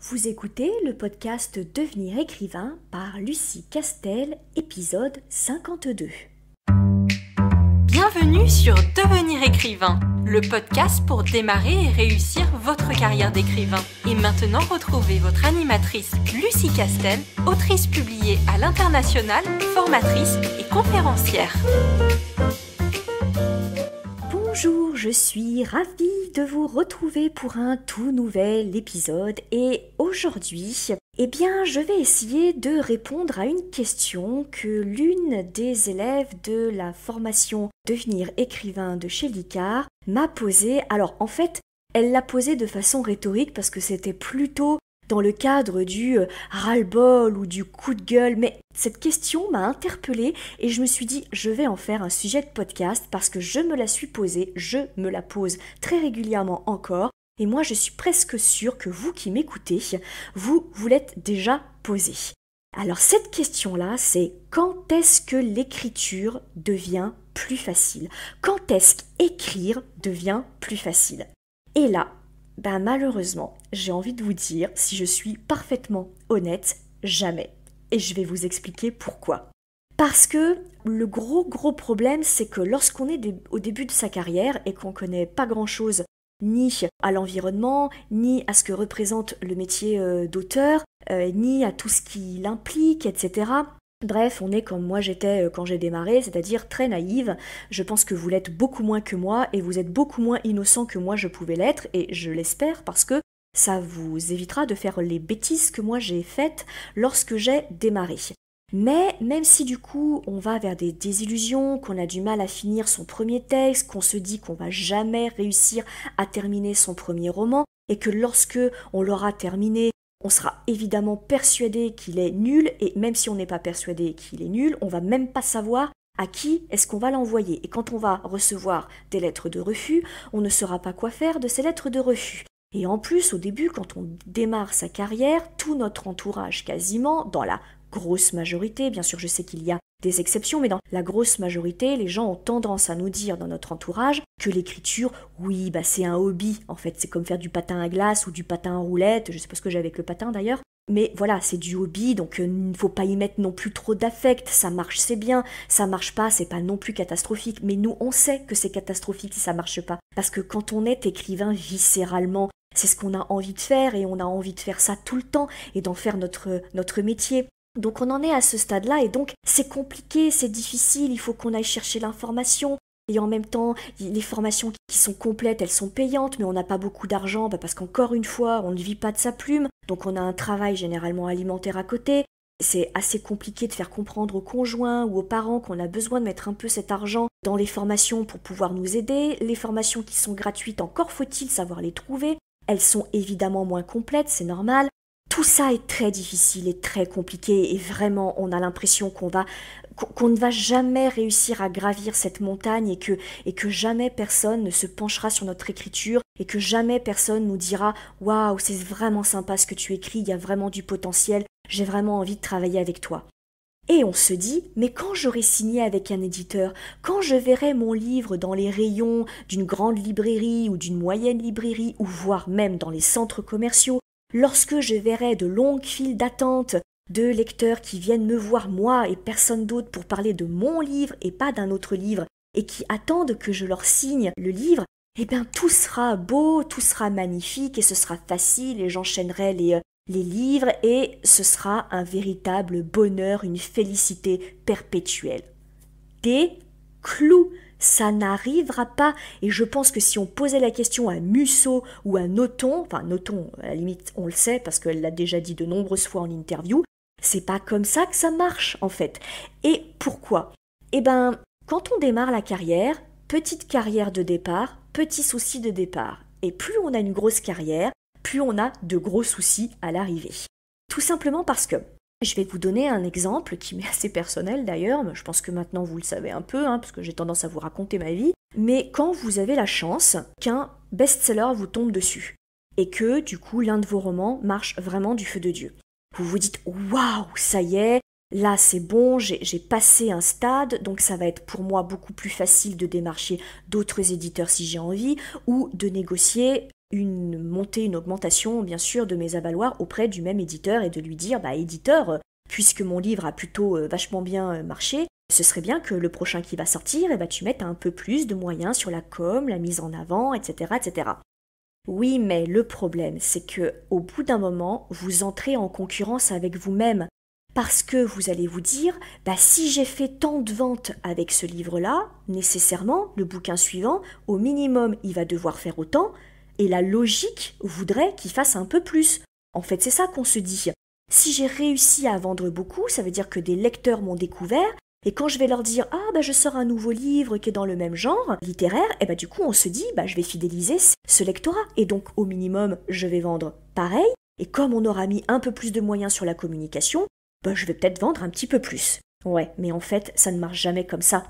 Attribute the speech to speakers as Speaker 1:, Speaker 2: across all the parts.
Speaker 1: Vous écoutez le podcast Devenir écrivain par Lucie Castel, épisode 52. Bienvenue sur Devenir écrivain, le podcast pour démarrer et réussir votre carrière d'écrivain. Et maintenant, retrouvez votre animatrice Lucie Castel, autrice publiée à l'international, formatrice et conférencière. Bonjour, je suis ravie de vous retrouver pour un tout nouvel épisode et aujourd'hui, eh bien, je vais essayer de répondre à une question que l'une des élèves de la formation Devenir écrivain de chez Licard m'a posée. Alors, en fait, elle l'a posée de façon rhétorique parce que c'était plutôt dans le cadre du euh, ras-le-bol ou du coup de gueule, mais cette question m'a interpellée et je me suis dit je vais en faire un sujet de podcast parce que je me la suis posée, je me la pose très régulièrement encore et moi je suis presque sûre que vous qui m'écoutez, vous vous l'êtes déjà posée. Alors cette question-là, c'est quand est-ce que l'écriture devient plus facile Quand est-ce qu'écrire devient plus facile Et là, ben malheureusement, j'ai envie de vous dire, si je suis parfaitement honnête, jamais. Et je vais vous expliquer pourquoi. Parce que le gros gros problème, c'est que lorsqu'on est au début de sa carrière et qu'on connaît pas grand-chose ni à l'environnement, ni à ce que représente le métier euh, d'auteur, euh, ni à tout ce qui l'implique, etc. Bref, on est comme moi j'étais euh, quand j'ai démarré, c'est-à-dire très naïve. Je pense que vous l'êtes beaucoup moins que moi et vous êtes beaucoup moins innocent que moi je pouvais l'être et je l'espère parce que ça vous évitera de faire les bêtises que moi j'ai faites lorsque j'ai démarré. Mais même si du coup on va vers des désillusions, qu'on a du mal à finir son premier texte, qu'on se dit qu'on va jamais réussir à terminer son premier roman, et que lorsque on l'aura terminé, on sera évidemment persuadé qu'il est nul, et même si on n'est pas persuadé qu'il est nul, on va même pas savoir à qui est-ce qu'on va l'envoyer. Et quand on va recevoir des lettres de refus, on ne saura pas quoi faire de ces lettres de refus. Et en plus, au début, quand on démarre sa carrière, tout notre entourage quasiment, dans la grosse majorité, bien sûr je sais qu'il y a des exceptions, mais dans la grosse majorité, les gens ont tendance à nous dire dans notre entourage que l'écriture, oui, bah c'est un hobby, en fait, c'est comme faire du patin à glace ou du patin à roulette, je sais pas ce que j'ai avec le patin d'ailleurs, mais voilà, c'est du hobby, donc euh, il ne faut pas y mettre non plus trop d'affect. Ça marche, c'est bien. Ça marche pas, c'est pas non plus catastrophique. Mais nous, on sait que c'est catastrophique si ça marche pas. Parce que quand on est écrivain viscéralement, c'est ce qu'on a envie de faire et on a envie de faire ça tout le temps et d'en faire notre, notre métier. Donc on en est à ce stade-là et donc c'est compliqué, c'est difficile, il faut qu'on aille chercher l'information. Et en même temps, les formations qui sont complètes, elles sont payantes, mais on n'a pas beaucoup d'argent bah, parce qu'encore une fois, on ne vit pas de sa plume, donc on a un travail généralement alimentaire à côté. C'est assez compliqué de faire comprendre aux conjoints ou aux parents qu'on a besoin de mettre un peu cet argent dans les formations pour pouvoir nous aider. Les formations qui sont gratuites, encore faut-il savoir les trouver. Elles sont évidemment moins complètes, c'est normal tout ça est très difficile et très compliqué et vraiment on a l'impression qu'on va qu'on ne va jamais réussir à gravir cette montagne et que, et que jamais personne ne se penchera sur notre écriture et que jamais personne nous dira Waouh, c'est vraiment sympa ce que tu écris, il y a vraiment du potentiel, j'ai vraiment envie de travailler avec toi. Et on se dit Mais quand j'aurai signé avec un éditeur, quand je verrai mon livre dans les rayons d'une grande librairie ou d'une moyenne librairie, ou voire même dans les centres commerciaux, Lorsque je verrai de longues files d'attente de lecteurs qui viennent me voir moi et personne d'autre pour parler de mon livre et pas d'un autre livre, et qui attendent que je leur signe le livre, eh bien tout sera beau, tout sera magnifique et ce sera facile et j'enchaînerai les, euh, les livres et ce sera un véritable bonheur, une félicité perpétuelle. Des clous ça n'arrivera pas. Et je pense que si on posait la question à Musso ou à Noton, enfin Noton, à la limite, on le sait parce qu'elle l'a déjà dit de nombreuses fois en interview, c'est pas comme ça que ça marche en fait. Et pourquoi Eh ben, quand on démarre la carrière, petite carrière de départ, petit souci de départ. Et plus on a une grosse carrière, plus on a de gros soucis à l'arrivée. Tout simplement parce que je vais vous donner un exemple qui m'est assez personnel d'ailleurs, mais je pense que maintenant vous le savez un peu, hein, parce que j'ai tendance à vous raconter ma vie. Mais quand vous avez la chance qu'un best-seller vous tombe dessus, et que du coup l'un de vos romans marche vraiment du feu de Dieu, vous vous dites waouh, ça y est, là c'est bon, j'ai passé un stade, donc ça va être pour moi beaucoup plus facile de démarcher d'autres éditeurs si j'ai envie, ou de négocier une montée, une augmentation bien sûr de mes avaloirs auprès du même éditeur et de lui dire, bah éditeur, puisque mon livre a plutôt euh, vachement bien euh, marché, ce serait bien que le prochain qui va sortir, eh ben, tu mettes un peu plus de moyens sur la com, la mise en avant, etc. etc. Oui, mais le problème, c'est que au bout d'un moment, vous entrez en concurrence avec vous-même. Parce que vous allez vous dire, bah, si j'ai fait tant de ventes avec ce livre-là, nécessairement, le bouquin suivant, au minimum, il va devoir faire autant, et la logique voudrait qu'il fasse un peu plus. En fait, c'est ça qu'on se dit. Si j'ai réussi à vendre beaucoup, ça veut dire que des lecteurs m'ont découvert, et quand je vais leur dire ah bah je sors un nouveau livre qui est dans le même genre littéraire, et eh bah du coup on se dit bah je vais fidéliser ce lectorat et donc au minimum je vais vendre pareil. Et comme on aura mis un peu plus de moyens sur la communication, bah, je vais peut-être vendre un petit peu plus. Ouais, mais en fait, ça ne marche jamais comme ça.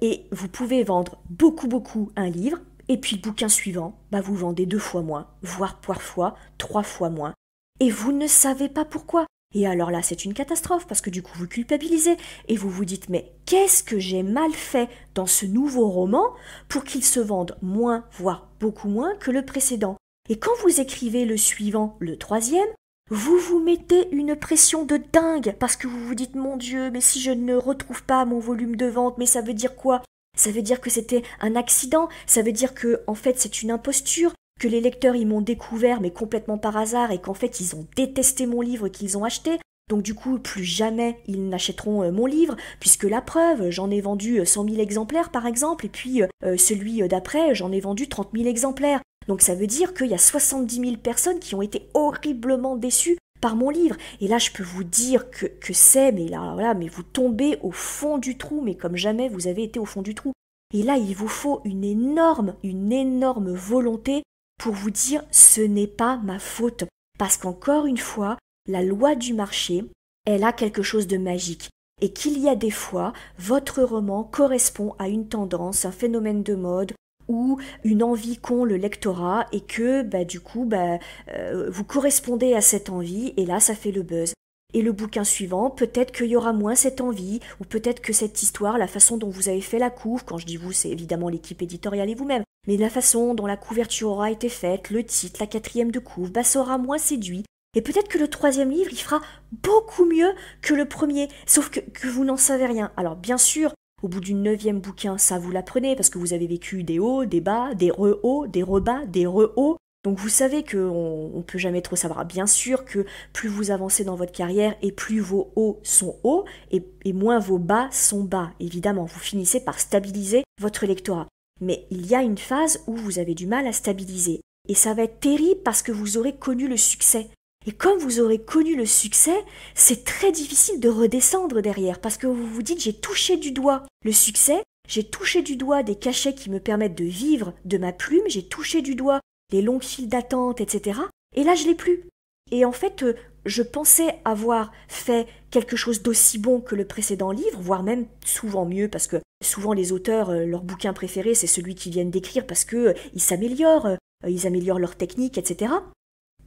Speaker 1: Et vous pouvez vendre beaucoup, beaucoup un livre, et puis le bouquin suivant, bah, vous vendez deux fois moins, voire parfois trois fois moins. Et vous ne savez pas pourquoi. Et alors là, c'est une catastrophe, parce que du coup, vous culpabilisez, et vous vous dites, mais qu'est-ce que j'ai mal fait dans ce nouveau roman pour qu'il se vende moins, voire beaucoup moins que le précédent Et quand vous écrivez le suivant, le troisième, vous vous mettez une pression de dingue parce que vous vous dites mon Dieu, mais si je ne retrouve pas mon volume de vente, mais ça veut dire quoi Ça veut dire que c'était un accident, ça veut dire que en fait c'est une imposture, que les lecteurs ils m'ont découvert mais complètement par hasard et qu'en fait ils ont détesté mon livre qu'ils ont acheté. Donc du coup, plus jamais ils n'achèteront euh, mon livre, puisque la preuve, j'en ai vendu 100 euh, 000 exemplaires par exemple, et puis euh, celui d'après, j'en ai vendu 30 000 exemplaires. Donc ça veut dire qu'il y a 70 000 personnes qui ont été horriblement déçues par mon livre. Et là, je peux vous dire que, que c'est, mais là, là, mais vous tombez au fond du trou, mais comme jamais vous avez été au fond du trou. Et là, il vous faut une énorme, une énorme volonté pour vous dire ce n'est pas ma faute. Parce qu'encore une fois, la loi du marché, elle a quelque chose de magique. Et qu'il y a des fois, votre roman correspond à une tendance, un phénomène de mode, ou une envie qu'on le lectorat et que bah, du coup bah, euh, vous correspondez à cette envie et là ça fait le buzz. Et le bouquin suivant, peut-être qu'il y aura moins cette envie, ou peut-être que cette histoire, la façon dont vous avez fait la couve, quand je dis vous, c'est évidemment l'équipe éditoriale et vous-même, mais la façon dont la couverture aura été faite, le titre, la quatrième de couve, bah, ça aura moins séduit. Et peut-être que le troisième livre, il fera beaucoup mieux que le premier, sauf que, que vous n'en savez rien. Alors bien sûr, au bout du neuvième bouquin, ça vous l'apprenez parce que vous avez vécu des hauts, des bas, des re-hauts, des re-bas, des re-hauts. Donc vous savez qu'on ne peut jamais trop savoir. Bien sûr que plus vous avancez dans votre carrière et plus vos hauts sont hauts et, et moins vos bas sont bas. Évidemment, vous finissez par stabiliser votre lectorat. Mais il y a une phase où vous avez du mal à stabiliser. Et ça va être terrible parce que vous aurez connu le succès. Et comme vous aurez connu le succès, c'est très difficile de redescendre derrière parce que vous vous dites j'ai touché du doigt le succès, j'ai touché du doigt des cachets qui me permettent de vivre de ma plume, j'ai touché du doigt les longues files d'attente, etc. Et là, je l'ai plus. Et en fait, euh, je pensais avoir fait quelque chose d'aussi bon que le précédent livre, voire même souvent mieux, parce que souvent les auteurs, euh, leur bouquin préféré, c'est celui qu'ils viennent d'écrire parce que euh, s'améliorent, ils améliorent leur technique, etc.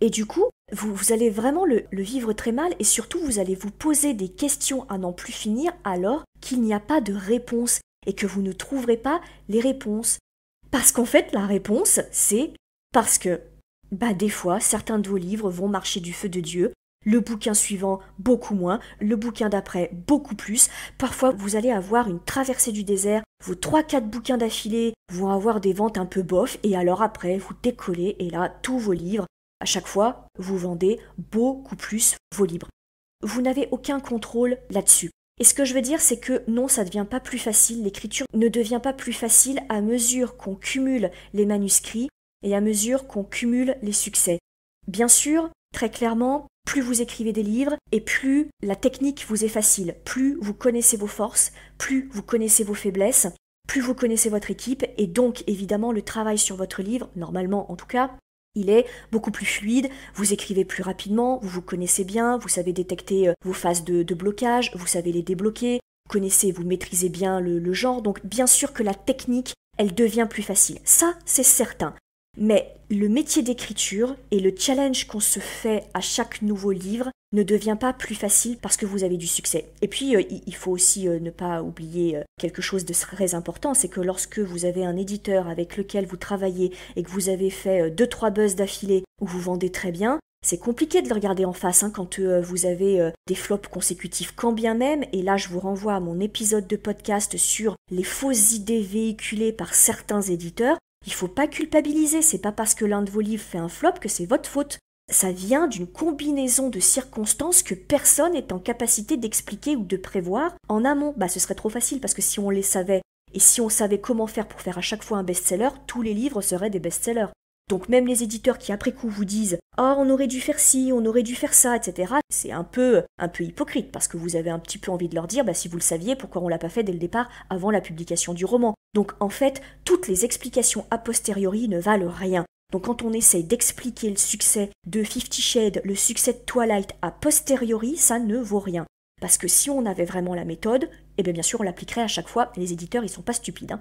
Speaker 1: Et du coup, vous, allez vraiment le, vivre très mal et surtout vous allez vous poser des questions à n'en plus finir alors qu'il n'y a pas de réponse et que vous ne trouverez pas les réponses. Parce qu'en fait, la réponse, c'est parce que, bah, des fois, certains de vos livres vont marcher du feu de Dieu, le bouquin suivant beaucoup moins, le bouquin d'après beaucoup plus. Parfois, vous allez avoir une traversée du désert, vos 3-4 bouquins d'affilée vont avoir des ventes un peu bof, et alors après, vous décollez, et là, tous vos livres à chaque fois, vous vendez beaucoup plus vos livres. Vous n'avez aucun contrôle là-dessus. Et ce que je veux dire, c'est que non, ça ne devient pas plus facile, l'écriture ne devient pas plus facile à mesure qu'on cumule les manuscrits et à mesure qu'on cumule les succès. Bien sûr, très clairement, plus vous écrivez des livres et plus la technique vous est facile, plus vous connaissez vos forces, plus vous connaissez vos faiblesses, plus vous connaissez votre équipe et donc évidemment le travail sur votre livre, normalement en tout cas, il est beaucoup plus fluide, vous écrivez plus rapidement, vous vous connaissez bien, vous savez détecter euh, vos phases de, blocage, vous savez les débloquer, vous connaissez, vous maîtrisez bien le genre, donc bien sûr que la technique, elle devient plus facile. Ça, c'est certain. Mais le métier d'écriture et le challenge qu'on se fait à chaque nouveau livre ne devient pas plus facile parce que vous avez du succès. Et puis, euh, il faut aussi euh, ne pas oublier euh, quelque chose de très important, c'est que lorsque vous avez un éditeur avec lequel vous travaillez et que vous avez fait deux trois buzz d'affilée où vous vendez très bien, c'est compliqué de le regarder en face hein, quand vous avez des flops consécutifs, quand bien même, et là je vous renvoie à mon épisode de podcast sur les fausses idées véhiculées par certains éditeurs, il faut pas culpabiliser, c'est pas parce que l'un de vos livres fait un flop que c'est votre faute. Ça vient d'une combinaison de circonstances que personne n'est en capacité d'expliquer ou de prévoir en amont. Bah, ce serait trop facile parce que si on les savait et si on savait comment faire pour faire à chaque fois un best-seller, tous les livres seraient des best-sellers. Donc même les éditeurs qui après coup vous disent "Ah, on aurait dû faire ci, on aurait dû faire ça, etc. C'est un peu, un peu hypocrite parce que vous avez un petit peu envie de leur dire "Bah si vous le saviez, pourquoi on l'a pas fait dès le départ avant la publication du roman Donc en fait, toutes les explications a posteriori ne valent rien. Donc quand on essaye d'expliquer le succès de Fifty Shades, le succès de Twilight a posteriori, ça ne vaut rien. Parce que si on avait vraiment la méthode, eh bien bien sûr on l'appliquerait à chaque fois, les éditeurs ils sont pas stupides. Hein.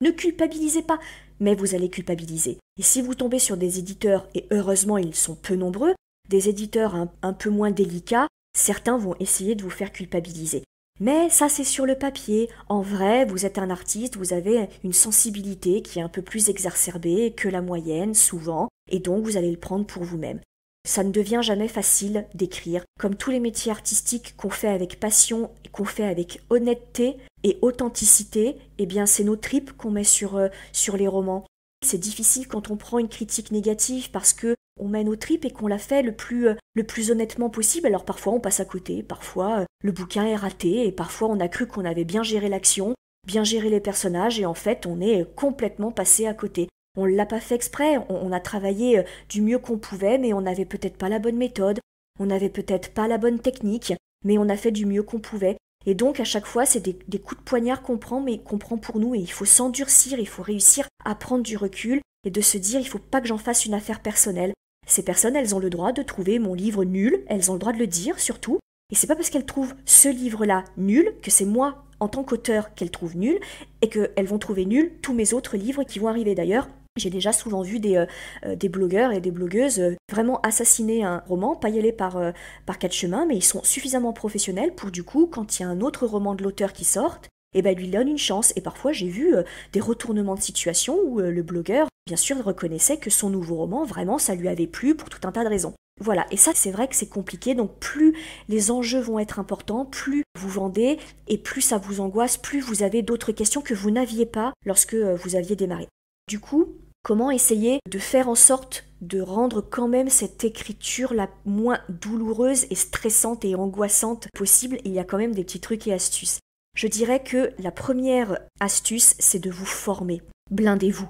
Speaker 1: Ne culpabilisez pas, mais vous allez culpabiliser. Et si vous tombez sur des éditeurs, et heureusement ils sont peu nombreux, des éditeurs un, peu moins délicats, certains vont essayer de vous faire culpabiliser. Mais ça c'est sur le papier. En vrai, vous êtes un artiste, vous avez une sensibilité qui est un peu plus exacerbée que la moyenne souvent, et donc vous allez le prendre pour vous-même. Ça ne devient jamais facile d'écrire. Comme tous les métiers artistiques qu'on fait avec passion, et qu'on fait avec honnêteté et authenticité, eh bien c'est nos tripes qu'on met sur, euh, sur les romans. C'est difficile quand on prend une critique négative parce que on met nos tripes et qu'on la fait le plus, euh, le plus honnêtement possible. Alors parfois on passe à côté, parfois euh, le bouquin est raté et parfois on a cru qu'on avait bien géré l'action, bien géré les personnages et en fait on est complètement passé à côté. On ne l'a pas fait exprès, on, a travaillé euh, du mieux qu'on pouvait, mais on n'avait peut-être pas la bonne méthode, on n'avait peut-être pas la bonne technique, mais on a fait du mieux qu'on pouvait. Et donc à chaque fois, c'est des, coups de poignard qu'on prend, mais qu'on prend pour nous. Et il faut s'endurcir, il faut réussir à prendre du recul et de se dire, il ne faut pas que j'en fasse une affaire personnelle. Ces personnes, elles ont le droit de trouver mon livre nul, elles ont le droit de le dire surtout. Et c'est pas parce qu'elles trouvent ce livre-là nul que c'est moi en tant qu'auteur qu'elles trouvent nul et qu'elles vont trouver nul tous mes autres livres qui vont arriver d'ailleurs. J'ai déjà souvent vu des, euh, euh, blogueurs et des blogueuses euh, vraiment assassiner un roman, pas y aller par, par quatre chemins, mais ils sont suffisamment professionnels pour du coup, quand il y a un autre roman de l'auteur qui sort, et eh ben, lui donne une chance. Et parfois j'ai vu des retournements de situation où le blogueur, bien sûr, reconnaissait que son nouveau roman, vraiment, ça lui avait plu pour tout un tas de raisons. Voilà, et ça c'est vrai que c'est compliqué, donc plus les enjeux vont être importants, plus vous vendez, et plus ça vous angoisse, plus vous avez d'autres questions que vous n'aviez pas lorsque vous aviez démarré. Du coup, Comment essayer de faire en sorte de rendre quand même cette écriture la moins douloureuse et stressante et angoissante possible Il y a quand même des petits trucs et astuces. Je dirais que la première astuce, c'est de vous former. Blindez-vous.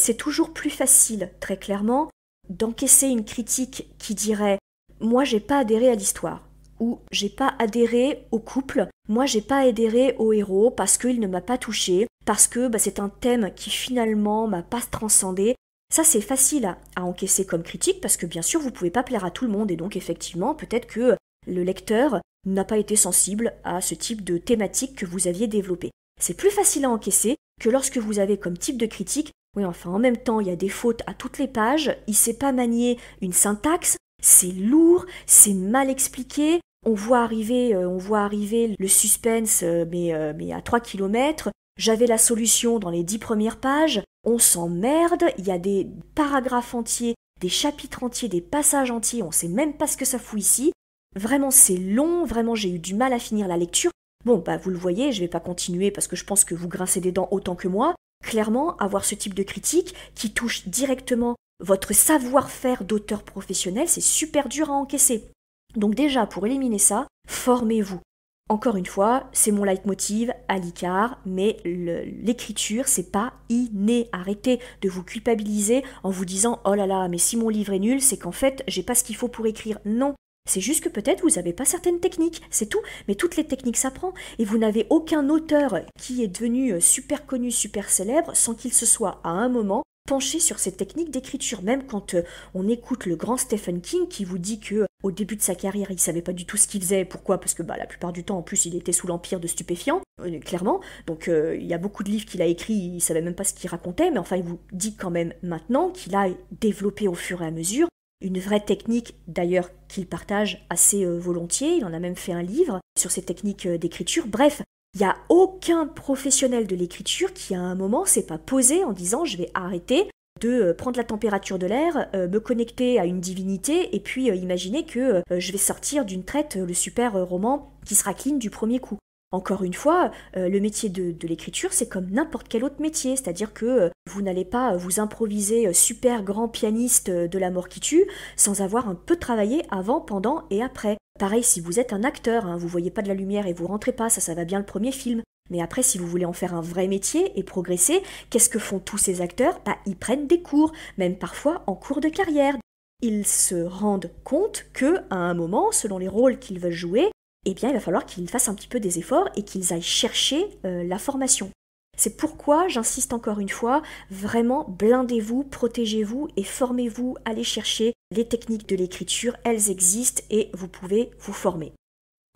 Speaker 1: C'est toujours plus facile, très clairement, d'encaisser une critique qui dirait ⁇ Moi, j'ai pas adhéré à l'histoire, où j'ai pas adhéré au couple, moi j'ai pas adhéré au héros parce qu'il ne m'a pas touché, parce que bah, c'est un thème qui finalement m'a pas transcendé. Ça c'est facile à, à encaisser comme critique parce que bien sûr vous pouvez pas plaire à tout le monde et donc effectivement peut-être que le lecteur n'a pas été sensible à ce type de thématique que vous aviez développé. C'est plus facile à encaisser que lorsque vous avez comme type de critique, oui enfin en même temps il y a des fautes à toutes les pages, il sait pas manier une syntaxe, c'est lourd, c'est mal expliqué, on voit arriver, euh, on voit arriver le suspense, euh, mais, euh, mais à 3 km. J'avais la solution dans les dix premières pages. On s'emmerde, il y a des paragraphes entiers, des chapitres entiers, des passages entiers, on sait même pas ce que ça fout ici. Vraiment, c'est long, vraiment, j'ai eu du mal à finir la lecture. Bon, bah, vous le voyez, je vais pas continuer parce que je pense que vous grincez des dents autant que moi. Clairement, avoir ce type de critique qui touche directement votre savoir-faire d'auteur professionnel, c'est super dur à encaisser. Donc déjà, pour éliminer ça, formez-vous. Encore une fois, c'est mon leitmotiv à l'écart mais l'écriture, c'est pas inné. Arrêtez de vous culpabiliser en vous disant oh là là, mais si mon livre est nul, c'est qu'en fait, j'ai pas ce qu'il faut pour écrire. Non. C'est juste que peut-être vous n'avez pas certaines techniques, c'est tout, mais toutes les techniques s'apprend et vous n'avez aucun auteur qui est devenu euh, super connu, super célèbre sans qu'il se soit à un moment pencher sur ces techniques d'écriture, même quand euh, on écoute le grand Stephen King qui vous dit que euh, au début de sa carrière, il savait pas du tout ce qu'il faisait. Pourquoi Parce que bah, la plupart du temps, en plus, il était sous l'empire de stupéfiants, euh, clairement. Donc, il y a beaucoup de livres qu'il a écrits, il savait même pas ce qu'il racontait, mais enfin, il vous dit quand même maintenant qu'il a développé au fur et à mesure une vraie technique, d'ailleurs, qu'il partage assez volontiers. Il en a même fait un livre sur ses techniques d'écriture. Bref, il n'y a aucun professionnel de l'écriture qui à un moment s'est pas posé en disant je vais arrêter de euh, prendre la température de l'air, euh, me connecter à une divinité et puis euh, imaginer que je vais sortir d'une traite le super roman qui sera clean du premier coup. Encore une fois, euh, le métier de, l'écriture, c'est comme n'importe quel autre métier, c'est-à-dire que euh, vous n'allez pas euh, vous improviser super grand pianiste de la mort qui tue sans avoir un peu travaillé avant, pendant et après. Pareil si vous êtes un acteur, vous hein, vous voyez pas de la lumière et vous rentrez pas, ça ça va bien le premier film. Mais après, si vous voulez en faire un vrai métier et progresser, qu'est-ce que font tous ces acteurs Bah, ils prennent des cours, même parfois en cours de carrière. Ils se rendent compte que, à un moment, selon les rôles qu'ils veulent jouer, eh bien, il va falloir qu'ils fassent un petit peu des efforts et qu'ils aillent chercher euh, la formation. C'est pourquoi j'insiste encore une fois, vraiment blindez-vous, protégez-vous et formez-vous, allez chercher les techniques de l'écriture, elles existent et vous pouvez vous former.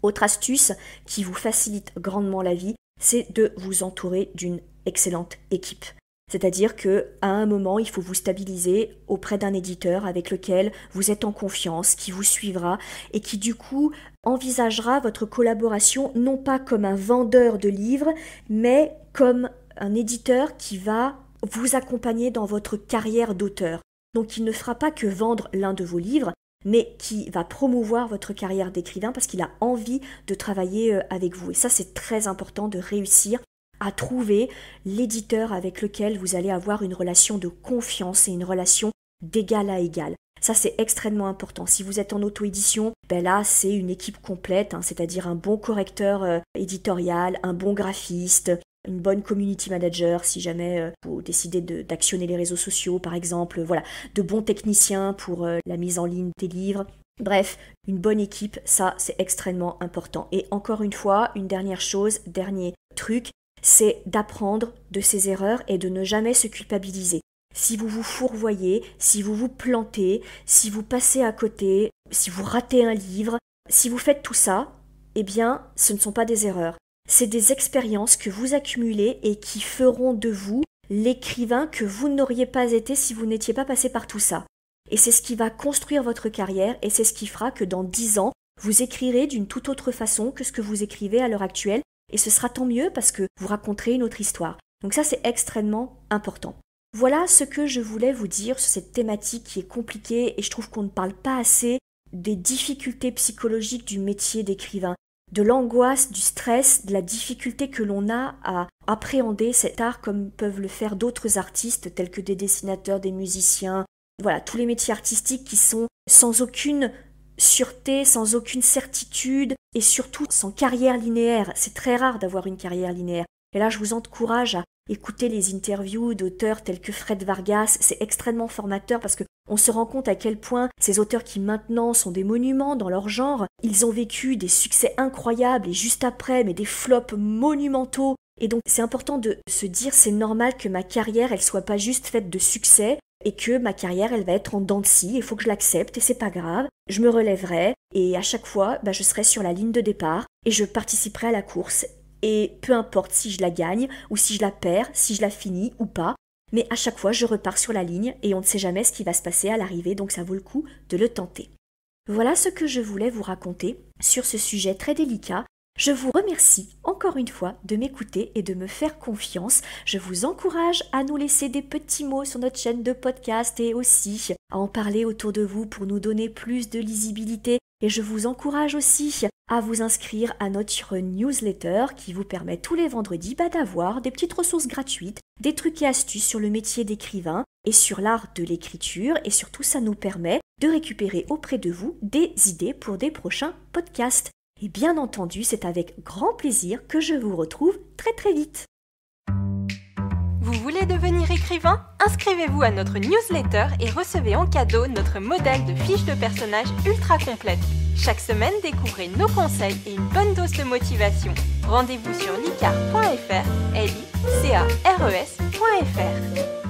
Speaker 1: Autre astuce qui vous facilite grandement la vie, c'est de vous entourer d'une excellente équipe. C'est-à-dire que à un moment, il faut vous stabiliser auprès d'un éditeur avec lequel vous êtes en confiance, qui vous suivra et qui du coup envisagera votre collaboration non pas comme un vendeur de livres, mais comme un éditeur qui va vous accompagner dans votre carrière d'auteur. Donc il ne fera pas que vendre l'un de vos livres, mais qui va promouvoir votre carrière d'écrivain parce qu'il a envie de travailler euh, avec vous. Et ça, c'est très important de réussir à trouver l'éditeur avec lequel vous allez avoir une relation de confiance et une relation d'égal à égal. Ça, c'est extrêmement important. Si vous êtes en auto-édition, ben là, c'est une équipe complète, hein, c'est-à-dire un bon correcteur euh, éditorial, un bon graphiste, une bonne community manager si jamais euh, vous décidez d'actionner les réseaux sociaux, par exemple, voilà, de bons techniciens pour euh, la mise en ligne des livres. Bref, une bonne équipe, ça, c'est extrêmement important. Et encore une fois, une dernière chose, dernier truc, c'est d'apprendre de ses erreurs et de ne jamais se culpabiliser. Si vous vous fourvoyez, si vous vous plantez, si vous passez à côté, si vous ratez un livre, si vous faites tout ça, eh bien, ce ne sont pas des erreurs. C'est des expériences que vous accumulez et qui feront de vous l'écrivain que vous n'auriez pas été si vous n'étiez pas passé par tout ça. Et c'est ce qui va construire votre carrière et c'est ce qui fera que dans dix ans, vous écrirez d'une toute autre façon que ce que vous écrivez à l'heure actuelle et ce sera tant mieux parce que vous raconterez une autre histoire. Donc ça, c'est extrêmement important. Voilà ce que je voulais vous dire sur cette thématique qui est compliquée et je trouve qu'on ne parle pas assez des difficultés psychologiques du métier d'écrivain, de l'angoisse, du stress, de la difficulté que l'on a à appréhender cet art comme peuvent le faire d'autres artistes tels que des dessinateurs, des musiciens, voilà, tous les métiers artistiques qui sont sans aucune sûreté, sans aucune certitude, et surtout sans carrière linéaire. C'est très rare d'avoir une carrière linéaire. Et là, je vous encourage à écouter les interviews d'auteurs tels que Fred Vargas. C'est extrêmement formateur parce que on se rend compte à quel point ces auteurs qui maintenant sont des monuments dans leur genre, ils ont vécu des succès incroyables et juste après, mais des flops monumentaux. Et donc, c'est important de se dire c'est normal que ma carrière, elle soit pas juste faite de succès, et que ma carrière, elle va être en dents de scie, il faut que je l'accepte et c'est pas grave, je me relèverai et à chaque fois, bah, je serai sur la ligne de départ et je participerai à la course. Et peu importe si je la gagne ou si je la perds, si je la finis ou pas, mais à chaque fois, je repars sur la ligne et on ne sait jamais ce qui va se passer à l'arrivée, donc ça vaut le coup de le tenter. Voilà ce que je voulais vous raconter sur ce sujet très délicat je vous remercie encore une fois de m'écouter et de me faire confiance. Je vous encourage à nous laisser des petits mots sur notre chaîne de podcast et aussi à en parler autour de vous pour nous donner plus de lisibilité. Et je vous encourage aussi à vous inscrire à notre newsletter qui vous permet tous les vendredis bah, d'avoir des petites ressources gratuites, des trucs et astuces sur le métier d'écrivain et sur l'art de l'écriture. Et surtout, ça nous permet de récupérer auprès de vous des idées pour des prochains podcasts. Et bien entendu, c'est avec grand plaisir que je vous retrouve très très vite. Vous voulez devenir écrivain Inscrivez-vous à notre newsletter et recevez en cadeau notre modèle de fiche de personnage ultra complète. Chaque semaine, découvrez nos conseils et une bonne dose de motivation. Rendez-vous sur licar.fr, l e